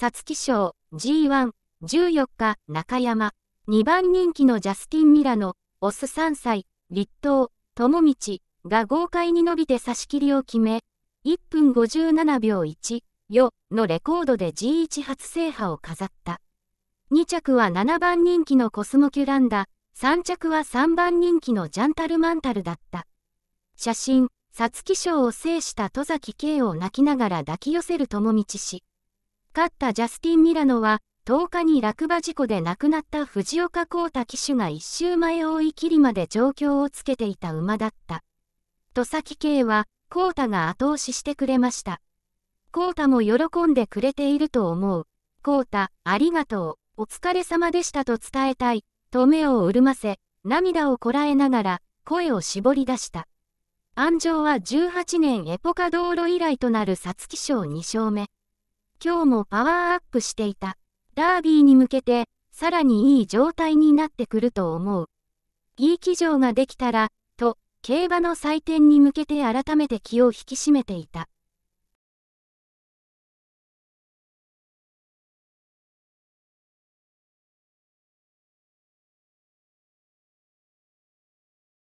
皐月賞 G1、14日、中山。2番人気のジャスティン・ミラノ、オス3歳、立東、友道が豪快に伸びて差し切りを決め、1分57秒1、4のレコードで G1 初制覇を飾った。2着は7番人気のコスモキュランダ、3着は3番人気のジャンタルマンタルだった。写真、皐月賞を制した戸崎圭を泣きながら抱き寄せる友道氏。勝ったジャスティン・ミラノは、10日に落馬事故で亡くなった藤岡幸太騎手が一周前を追い切りまで状況をつけていた馬だった。戸崎慶は、幸太が後押ししてくれました。幸太も喜んでくれていると思う。幸太、ありがとう。お疲れ様でしたと伝えたい。と目を潤ませ、涙をこらえながら、声を絞り出した。安城は18年エポカ道路以来となる皐月賞2勝目。今日もパワーアップしていた。ダービーに向けて、さらにいい状態になってくると思う。いい騎乗ができたら、と、競馬の祭典に向けて改めて気を引き締めていた。